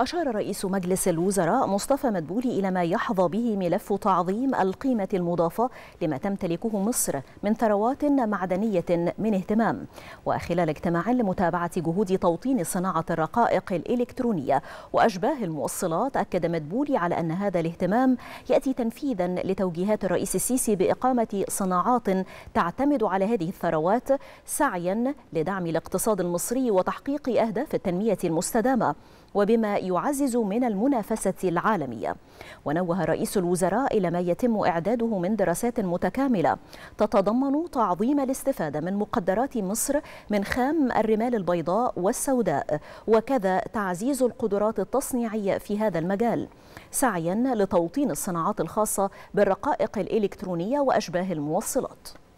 أشار رئيس مجلس الوزراء مصطفى مدبولي إلى ما يحظى به ملف تعظيم القيمة المضافة لما تمتلكه مصر من ثروات معدنية من اهتمام وخلال اجتماع لمتابعة جهود توطين صناعة الرقائق الإلكترونية وأشباه الموصلات أكد مدبولي على أن هذا الاهتمام يأتي تنفيذا لتوجيهات الرئيس السيسي بإقامة صناعات تعتمد على هذه الثروات سعيا لدعم الاقتصاد المصري وتحقيق أهداف التنمية المستدامة وبما يعزز من المنافسة العالمية ونوه رئيس الوزراء إلى ما يتم إعداده من دراسات متكاملة تتضمن تعظيم الاستفادة من مقدرات مصر من خام الرمال البيضاء والسوداء وكذا تعزيز القدرات التصنيعية في هذا المجال سعيا لتوطين الصناعات الخاصة بالرقائق الإلكترونية وأشباه الموصلات